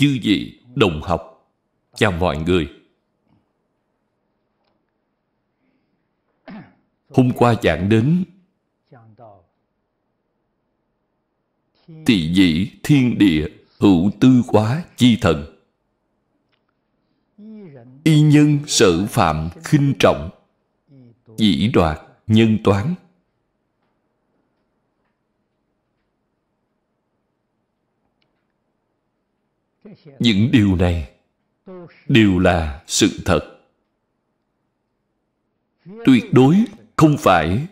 chư vị đồng học chào mọi người hôm qua giảng đến tỳ dĩ thiên địa hữu tư quá chi thần y nhân sở phạm khinh trọng dĩ đoạt nhân toán những điều này đều là sự thật tuyệt đối không phải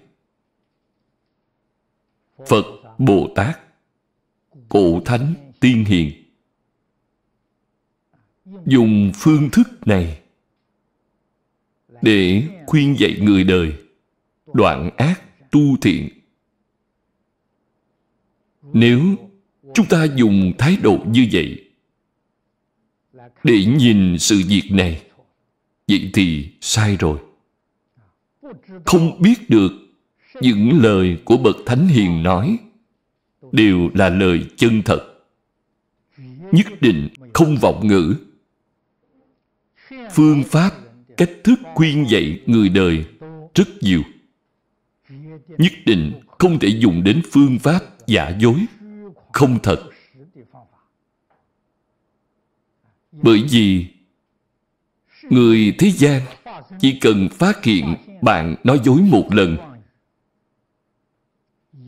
phật bồ tát cổ thánh tiên hiền dùng phương thức này để khuyên dạy người đời đoạn ác tu thiện nếu chúng ta dùng thái độ như vậy để nhìn sự việc này vậy thì sai rồi không biết được những lời của bậc thánh hiền nói đều là lời chân thật nhất định không vọng ngữ phương pháp cách thức khuyên dạy người đời rất nhiều nhất định không thể dùng đến phương pháp giả dối không thật Bởi vì Người thế gian Chỉ cần phát hiện bạn nói dối một lần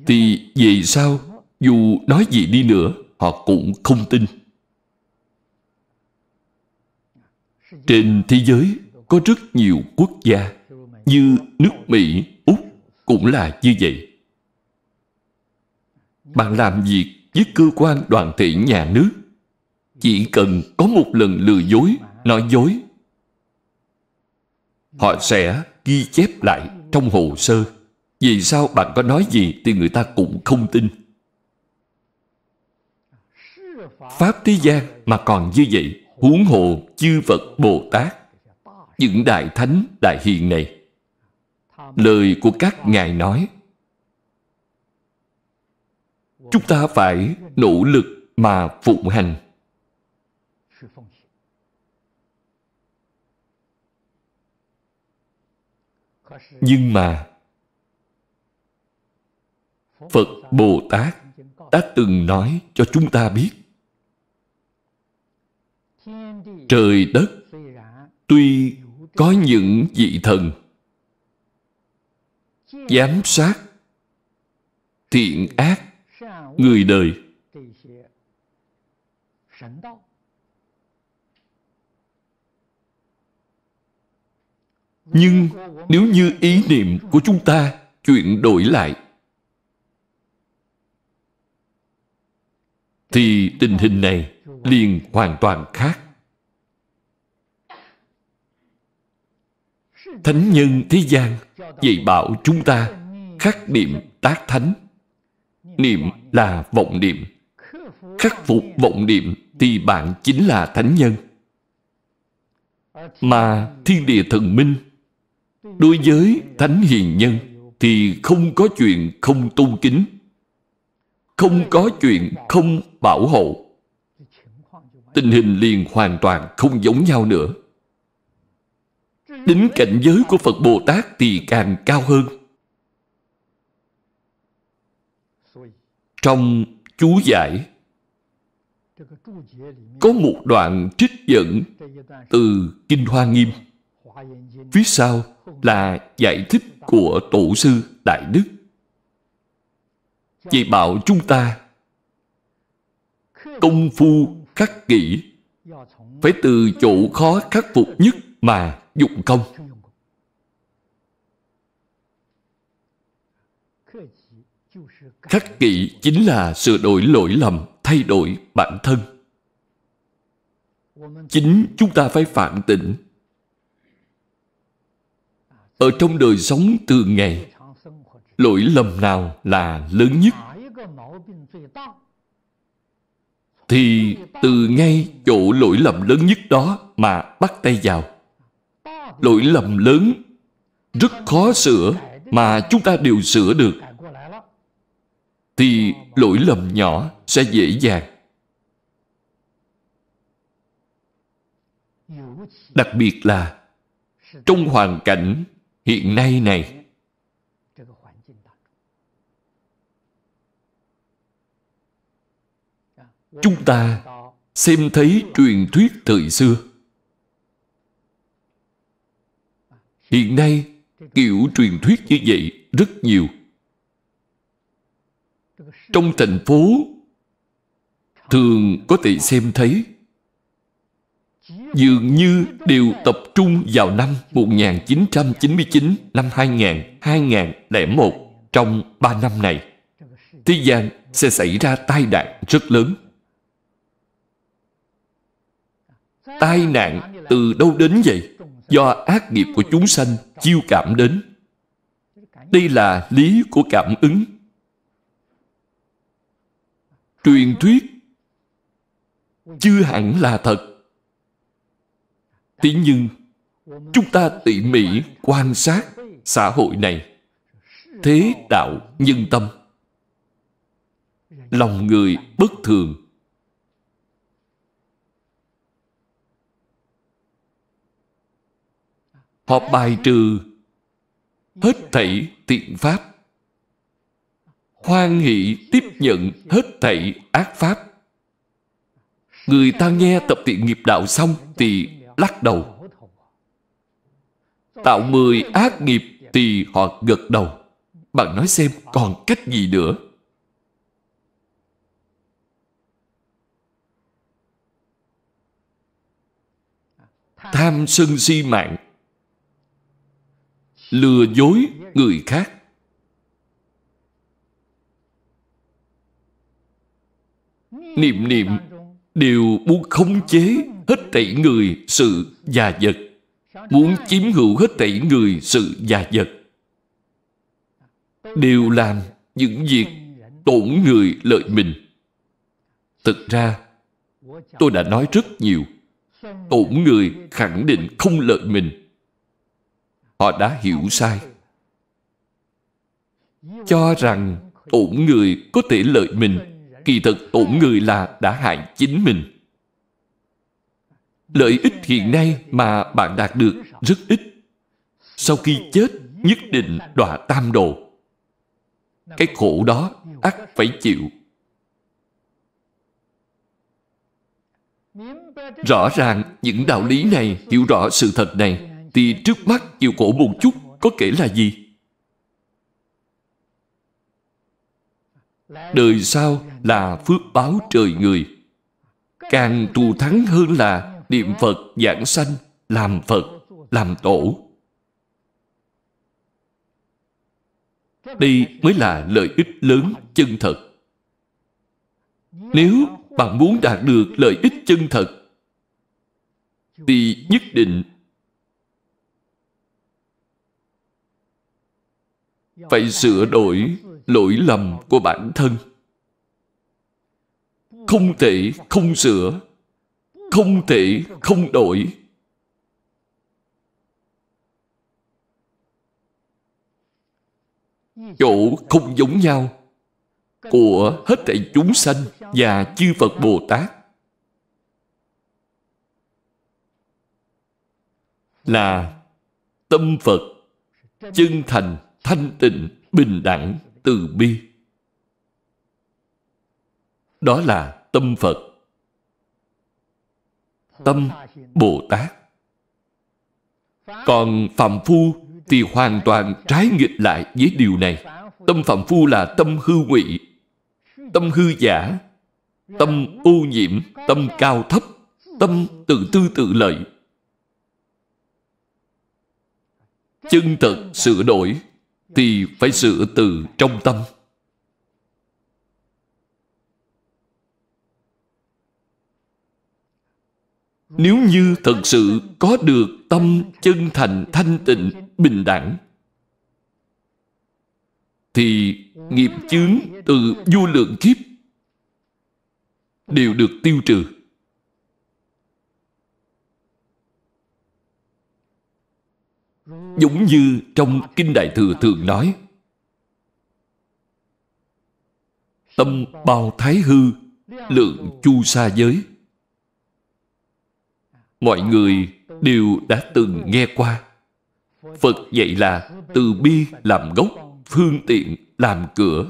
Thì về sau Dù nói gì đi nữa Họ cũng không tin Trên thế giới Có rất nhiều quốc gia Như nước Mỹ, Úc Cũng là như vậy Bạn làm việc với cơ quan đoàn thể nhà nước chỉ cần có một lần lừa dối nói dối họ sẽ ghi chép lại trong hồ sơ vì sao bạn có nói gì thì người ta cũng không tin pháp thế gian mà còn như vậy huống hồ chư phật bồ tát những đại thánh đại hiền này lời của các ngài nói chúng ta phải nỗ lực mà phụng hành nhưng mà phật bồ tát đã từng nói cho chúng ta biết trời đất tuy có những vị thần giám sát thiện ác người đời nhưng nếu như ý niệm của chúng ta chuyển đổi lại thì tình hình này liền hoàn toàn khác thánh nhân thế gian dạy bảo chúng ta khắc niệm tác thánh niệm là vọng niệm khắc phục vọng niệm thì bạn chính là thánh nhân mà thiên địa thần minh đối với thánh hiền nhân thì không có chuyện không tôn kính không có chuyện không bảo hộ tình hình liền hoàn toàn không giống nhau nữa đến cảnh giới của phật bồ tát thì càng cao hơn trong chú giải có một đoạn trích dẫn từ kinh hoa nghiêm Phía sau là giải thích của Tổ sư Đại Đức. Chỉ bảo chúng ta công phu khắc kỷ phải từ chỗ khó khắc phục nhất mà dụng công. Khắc kỷ chính là sửa đổi lỗi lầm, thay đổi bản thân. Chính chúng ta phải phản tỉnh ở trong đời sống từ ngày lỗi lầm nào là lớn nhất thì từ ngay chỗ lỗi lầm lớn nhất đó mà bắt tay vào lỗi lầm lớn rất khó sửa mà chúng ta đều sửa được thì lỗi lầm nhỏ sẽ dễ dàng đặc biệt là trong hoàn cảnh hiện nay này chúng ta xem thấy truyền thuyết thời xưa hiện nay kiểu truyền thuyết như vậy rất nhiều trong thành phố thường có thể xem thấy dường như đều tập trung vào năm 1999, năm 2000, 2001 trong 3 năm này. Thế gian sẽ xảy ra tai nạn rất lớn. Tai nạn từ đâu đến vậy? Do ác nghiệp của chúng sanh chiêu cảm đến. Đây là lý của cảm ứng. Truyền thuyết chưa hẳn là thật Thế nhưng, chúng ta tỉ mỉ quan sát xã hội này, thế đạo nhân tâm, lòng người bất thường, họ bài trừ hết thảy tiện pháp hoan hỷ tiếp nhận hết thảy ác pháp người ta nghe tập tiện nghiệp đạo xong thì lắc đầu. Tạo mười ác nghiệp thì họ gật đầu. Bạn nói xem còn cách gì nữa? Tham sân si mạng Lừa dối người khác Niệm niệm đều muốn khống chế hết thảy người sự và vật muốn chiếm hữu hết thảy người sự và vật đều làm những việc tổn người lợi mình thực ra tôi đã nói rất nhiều tổn người khẳng định không lợi mình họ đã hiểu sai cho rằng tổn người có thể lợi mình kỳ thực tổn người là đã hại chính mình lợi ích hiện nay mà bạn đạt được rất ít. Sau khi chết, nhất định đọa tam đồ. Cái khổ đó, ắt phải chịu. Rõ ràng những đạo lý này, hiểu rõ sự thật này, thì trước mắt chịu khổ một chút có kể là gì? Đời sau là phước báo trời người. Càng thù thắng hơn là niệm Phật giảng sanh, làm Phật, làm tổ. Đây mới là lợi ích lớn chân thật. Nếu bạn muốn đạt được lợi ích chân thật, thì nhất định phải sửa đổi lỗi lầm của bản thân không thể không sửa không thể không đổi chỗ không giống nhau của hết thảy chúng sanh và chư Phật Bồ Tát là tâm Phật chân thành, thanh tịnh, bình đẳng, từ bi. Đó là tâm Phật tâm Bồ Tát. Còn Phạm Phu thì hoàn toàn trái nghịch lại với điều này. Tâm Phạm Phu là tâm hư ngụy, tâm hư giả, tâm ô nhiễm, tâm cao thấp, tâm tự tư tự lợi. Chân thật sửa đổi thì phải sửa từ trong tâm. nếu như thật sự có được tâm chân thành thanh tịnh bình đẳng thì nghiệp chướng từ vô lượng kiếp đều được tiêu trừ giống như trong kinh đại thừa thường nói tâm bao thái hư lượng chu sa giới mọi người đều đã từng nghe qua phật dạy là từ bi làm gốc phương tiện làm cửa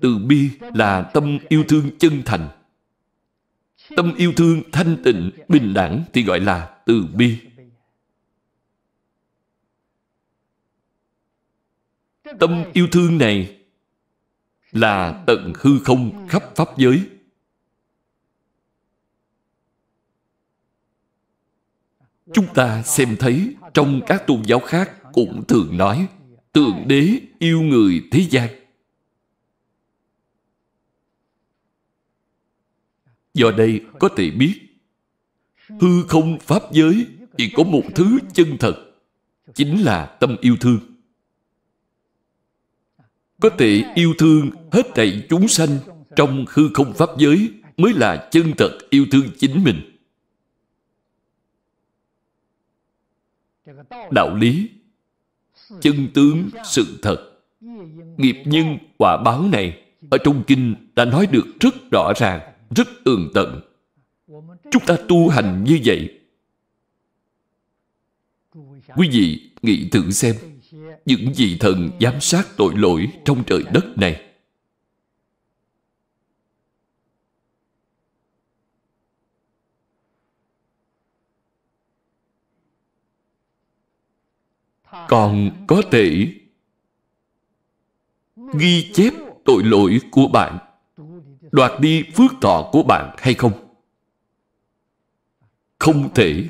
từ bi là tâm yêu thương chân thành tâm yêu thương thanh tịnh bình đẳng thì gọi là từ bi tâm yêu thương này là tận hư không khắp pháp giới Chúng ta xem thấy trong các tôn giáo khác cũng thường nói Tượng đế yêu người thế gian. Do đây có thể biết Hư không pháp giới chỉ có một thứ chân thật Chính là tâm yêu thương Có thể yêu thương hết thảy chúng sanh Trong hư không pháp giới Mới là chân thật yêu thương chính mình đạo lý chân tướng sự thật nghiệp nhân quả báo này ở trong kinh đã nói được rất rõ ràng rất tường tận chúng ta tu hành như vậy quý vị nghĩ thử xem những vị thần giám sát tội lỗi trong trời đất này còn có thể ghi chép tội lỗi của bạn đoạt đi phước thọ của bạn hay không không thể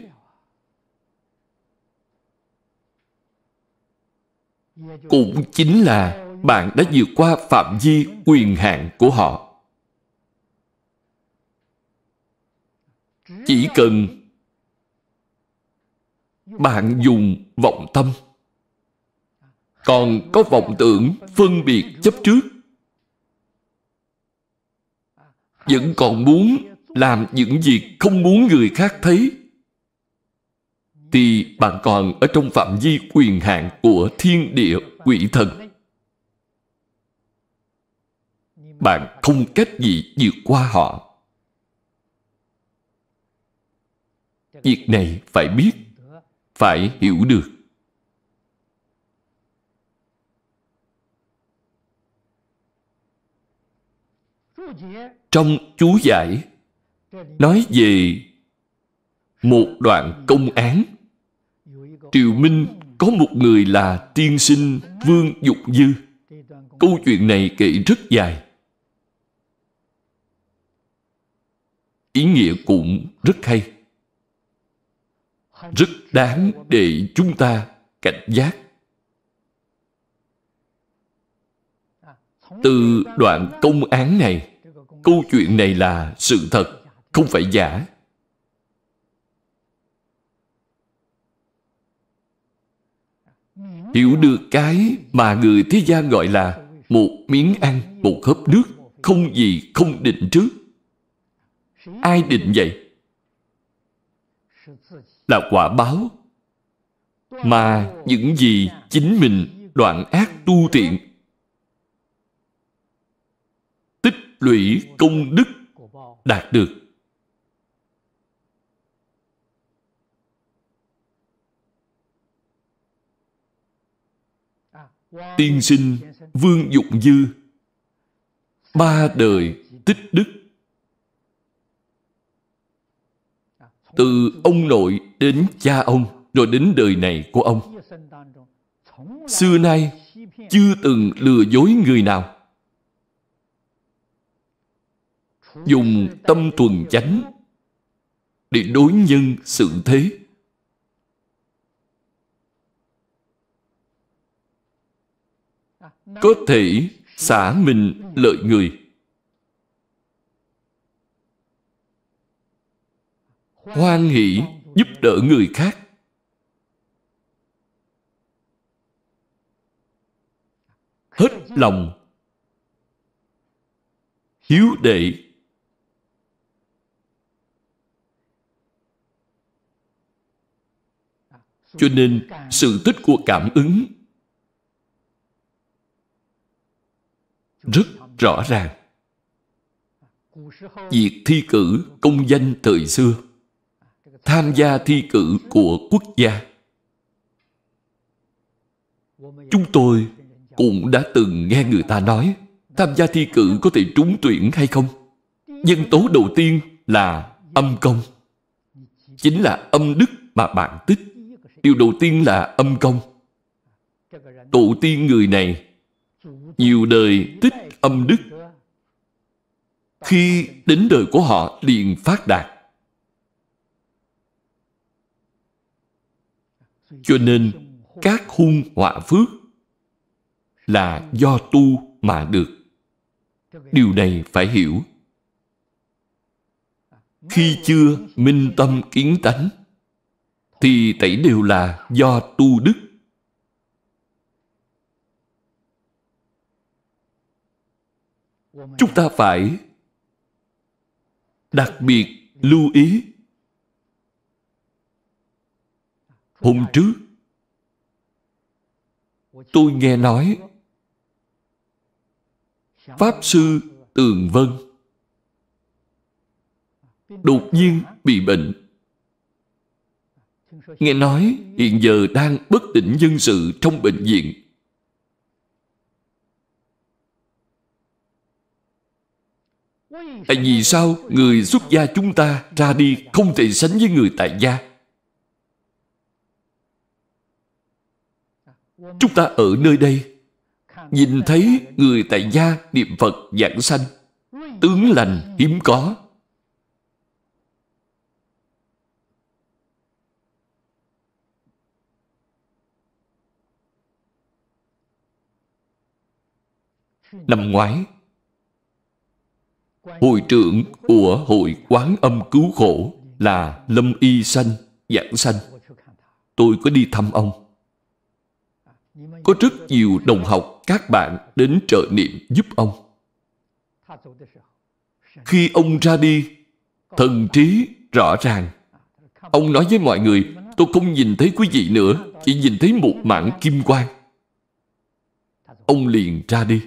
cũng chính là bạn đã vượt qua phạm vi quyền hạn của họ chỉ cần bạn dùng vọng tâm còn có vọng tưởng phân biệt chấp trước vẫn còn muốn làm những việc không muốn người khác thấy thì bạn còn ở trong phạm vi quyền hạn của thiên địa quỷ thần bạn không cách gì vượt qua họ việc này phải biết phải hiểu được trong chú giải nói về một đoạn công án triều minh có một người là tiên sinh vương dục dư câu chuyện này kể rất dài ý nghĩa cũng rất hay rất đáng để chúng ta cảnh giác từ đoạn công án này câu chuyện này là sự thật không phải giả hiểu được cái mà người thế gian gọi là một miếng ăn một hớp nước không gì không định trước ai định vậy là quả báo mà những gì chính mình đoạn ác tu thiện lũy công đức đạt được tiên sinh vương dụng dư ba đời tích đức từ ông nội đến cha ông rồi đến đời này của ông xưa nay chưa từng lừa dối người nào dùng tâm thuần chánh để đối nhân sự thế có thể xả mình lợi người hoan hỷ giúp đỡ người khác hết lòng hiếu đệ Cho nên sự tích của cảm ứng rất rõ ràng. Việc thi cử công danh thời xưa tham gia thi cử của quốc gia chúng tôi cũng đã từng nghe người ta nói tham gia thi cử có thể trúng tuyển hay không nhân tố đầu tiên là âm công chính là âm đức mà bạn tích Điều đầu tiên là âm công Tổ tiên người này Nhiều đời tích âm đức Khi đến đời của họ liền phát đạt Cho nên các hung họa phước Là do tu mà được Điều này phải hiểu Khi chưa minh tâm kiến tánh thì tẩy đều là do tu đức. Chúng ta phải đặc biệt lưu ý hôm trước tôi nghe nói pháp sư tường vân đột nhiên bị bệnh Nghe nói hiện giờ đang bất tỉnh nhân sự trong bệnh viện. Tại vì sao người xuất gia chúng ta ra đi không thể sánh với người tại gia? Chúng ta ở nơi đây Nhìn thấy người tại gia niệm Phật giảng sanh Tướng lành hiếm có Năm ngoái, hội trưởng của hội quán âm cứu khổ là Lâm Y Sanh, Giảng Sanh. Tôi có đi thăm ông. Có rất nhiều đồng học các bạn đến trợ niệm giúp ông. Khi ông ra đi, thần trí rõ ràng. Ông nói với mọi người, tôi không nhìn thấy quý vị nữa, chỉ nhìn thấy một mảng kim quang. Ông liền ra đi.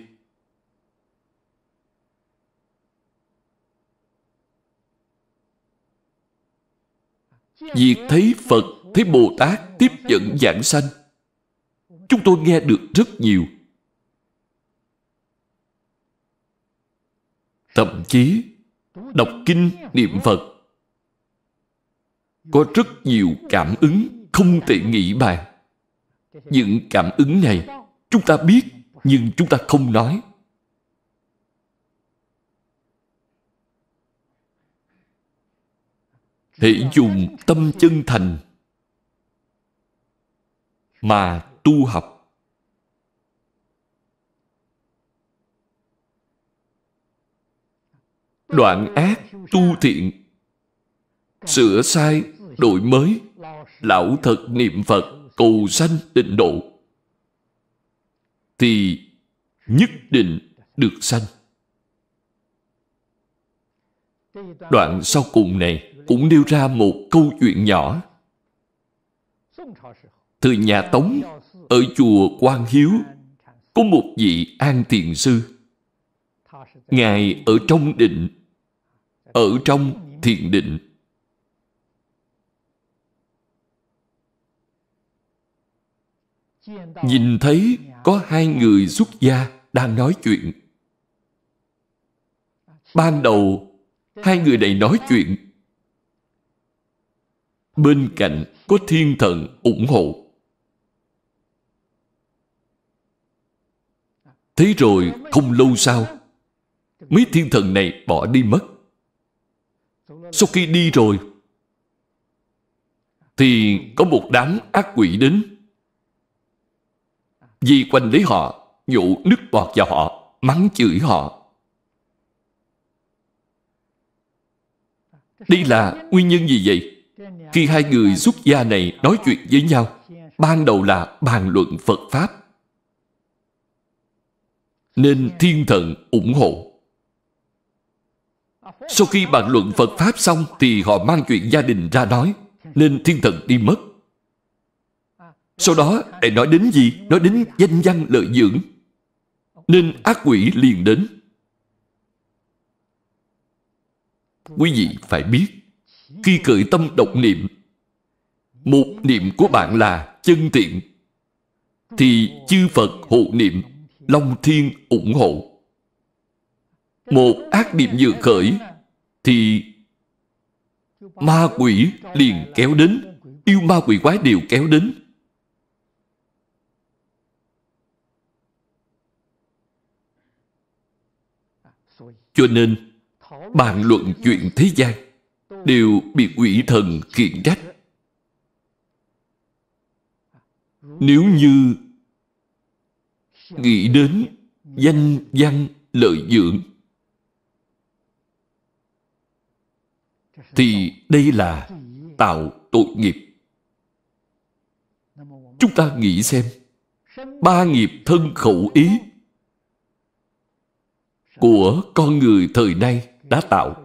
Việc thấy Phật, thấy Bồ Tát tiếp dẫn giảng sanh Chúng tôi nghe được rất nhiều Thậm chí đọc kinh niệm Phật Có rất nhiều cảm ứng không thể nghĩ bàn Những cảm ứng này chúng ta biết nhưng chúng ta không nói hãy dùng tâm chân thành mà tu học đoạn ác tu thiện sửa sai đổi mới lão thật niệm phật cầu sanh tịnh độ thì nhất định được sanh đoạn sau cùng này cũng nêu ra một câu chuyện nhỏ. từ nhà Tống, ở chùa Quan Hiếu, có một vị An Thiền Sư. Ngài ở trong định, ở trong thiền định. Nhìn thấy có hai người xuất gia đang nói chuyện. Ban đầu, hai người này nói chuyện bên cạnh có thiên thần ủng hộ. Thế rồi không lâu sau, mấy thiên thần này bỏ đi mất. Sau khi đi rồi, thì có một đám ác quỷ đến. Vì quanh lấy họ, dụ nước bọt vào họ, mắng chửi họ. Đây là nguyên nhân gì vậy? Khi hai người xuất gia này nói chuyện với nhau, ban đầu là bàn luận Phật Pháp. Nên thiên thần ủng hộ. Sau khi bàn luận Phật Pháp xong thì họ mang chuyện gia đình ra nói, nên thiên thần đi mất. Sau đó lại nói đến gì? Nói đến danh văn lợi dưỡng. Nên ác quỷ liền đến. Quý vị phải biết khi cởi tâm độc niệm một niệm của bạn là chân thiện thì chư phật hộ niệm long thiên ủng hộ một ác niệm vừa khởi thì ma quỷ liền kéo đến yêu ma quỷ quái đều kéo đến cho nên bàn luận chuyện thế gian đều bị quỷ thần khiển trách nếu như nghĩ đến danh văn lợi dưỡng thì đây là tạo tội nghiệp chúng ta nghĩ xem ba nghiệp thân khẩu ý của con người thời nay đã tạo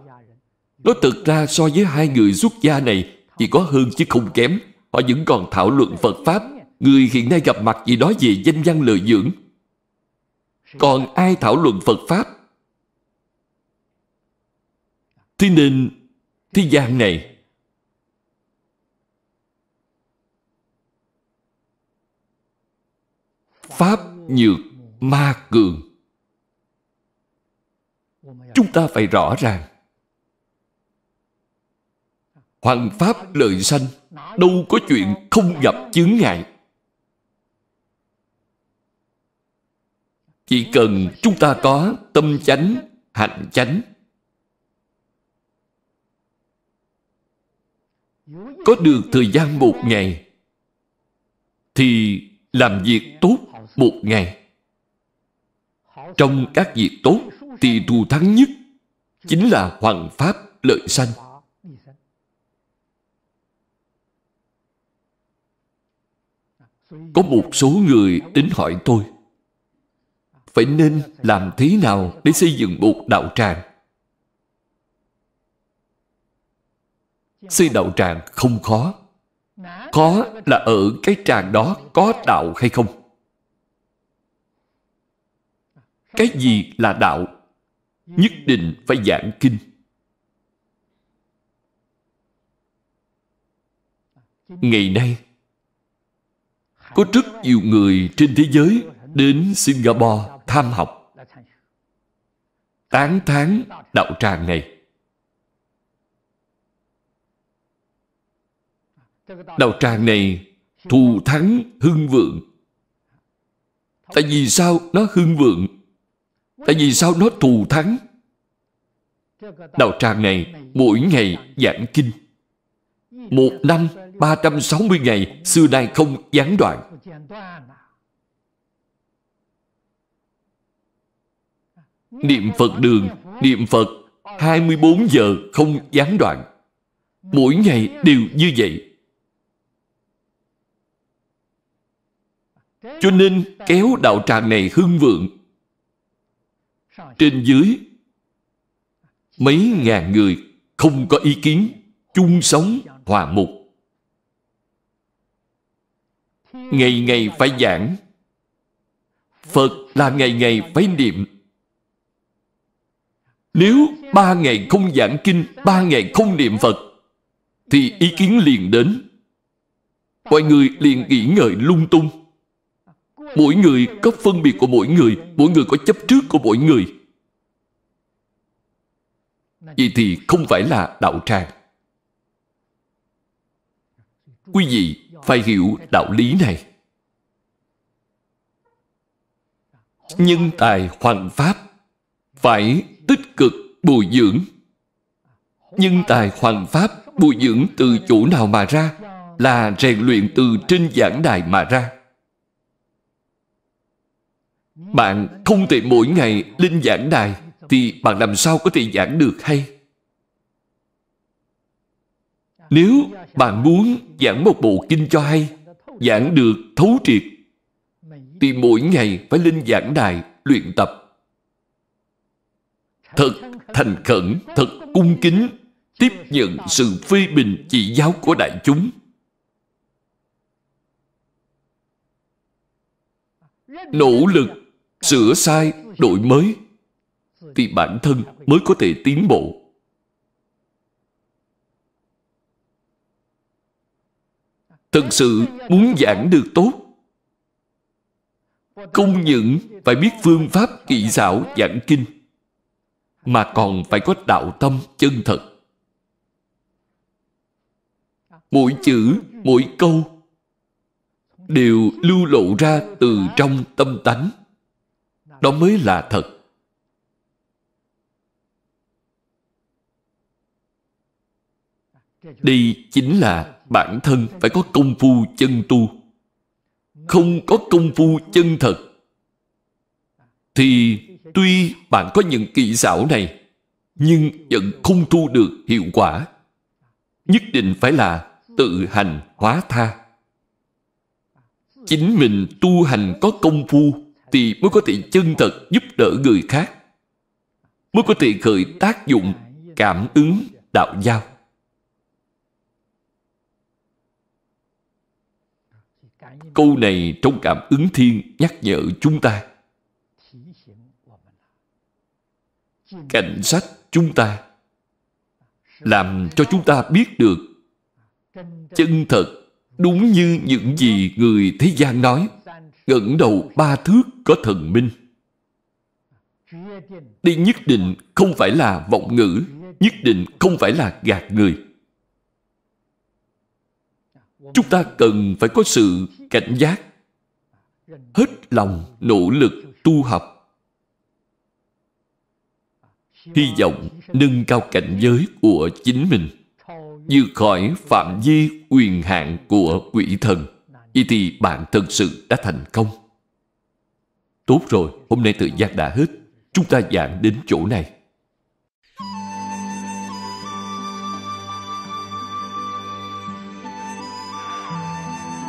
nó thực ra so với hai người xuất gia này Chỉ có hơn chứ không kém Họ vẫn còn thảo luận Phật Pháp Người hiện nay gặp mặt vì nói về danh văn lợi dưỡng Còn ai thảo luận Phật Pháp Thế nên Thế gian này Pháp nhược ma cường Chúng ta phải rõ ràng Hoàng Pháp lợi sanh Đâu có chuyện không gặp chướng ngại Chỉ cần chúng ta có tâm chánh, hạnh chánh Có được thời gian một ngày Thì làm việc tốt một ngày Trong các việc tốt thì thù thắng nhất Chính là hoàng pháp lợi sanh Có một số người đến hỏi tôi Phải nên làm thế nào để xây dựng một đạo tràng Xây đạo tràng không khó Khó là ở cái tràng đó có đạo hay không Cái gì là đạo Nhất định phải giảng kinh Ngày nay có rất nhiều người trên thế giới đến Singapore tham học. Tán tháng đạo tràng này. Đạo tràng này thù thắng hưng vượng. Tại vì sao nó hưng vượng? Tại vì sao nó thù thắng? Đạo tràng này mỗi ngày giảng kinh. Một năm 360 ngày xưa nay không gián đoạn. Niệm Phật đường, niệm Phật 24 giờ không gián đoạn. Mỗi ngày đều như vậy. Cho nên kéo đạo tràng này hưng vượng. Trên dưới mấy ngàn người không có ý kiến chung sống hòa mục ngày ngày phải giảng phật là ngày ngày phải niệm nếu ba ngày không giảng kinh ba ngày không niệm phật thì ý kiến liền đến mọi người liền nghĩ ngợi lung tung mỗi người có phân biệt của mỗi người mỗi người có chấp trước của mỗi người vậy thì không phải là đạo tràng quý vị phải hiểu đạo lý này nhân tài hoàng pháp phải tích cực bồi dưỡng nhân tài hoàng pháp bồi dưỡng từ chỗ nào mà ra là rèn luyện từ trên giảng đài mà ra bạn không thể mỗi ngày lên giảng đài thì bạn làm sao có thể giảng được hay nếu bạn muốn giảng một bộ kinh cho hay, giảng được thấu triệt, thì mỗi ngày phải lên giảng đài luyện tập. Thật thành khẩn, thật cung kính, tiếp nhận sự phê bình chỉ giáo của đại chúng. Nỗ lực, sửa sai, đổi mới, thì bản thân mới có thể tiến bộ. Thật sự muốn giảng được tốt Không những phải biết phương pháp kỳ xảo giảng kinh Mà còn phải có đạo tâm chân thật Mỗi chữ, mỗi câu Đều lưu lộ ra từ trong tâm tánh Đó mới là thật Đây chính là bản thân phải có công phu chân tu. Không có công phu chân thật thì tuy bạn có những kỹ xảo này nhưng vẫn không thu được hiệu quả. Nhất định phải là tự hành hóa tha. Chính mình tu hành có công phu thì mới có thể chân thật giúp đỡ người khác mới có thể khởi tác dụng cảm ứng đạo giao Câu này trong cảm ứng thiên nhắc nhở chúng ta. Cảnh sách chúng ta làm cho chúng ta biết được chân thật đúng như những gì người thế gian nói ngẩng đầu ba thước có thần minh đây nhất định không phải là vọng ngữ nhất định không phải là gạt người chúng ta cần phải có sự cảnh giác hết lòng nỗ lực tu học hy vọng nâng cao cảnh giới của chính mình vượt khỏi phạm vi quyền hạn của quỷ thần vậy thì bạn thật sự đã thành công tốt rồi hôm nay thời gian đã hết chúng ta giảng đến chỗ này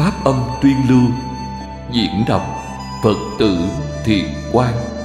pháp âm tuyên lưu diễn đọc phật tử thiền quang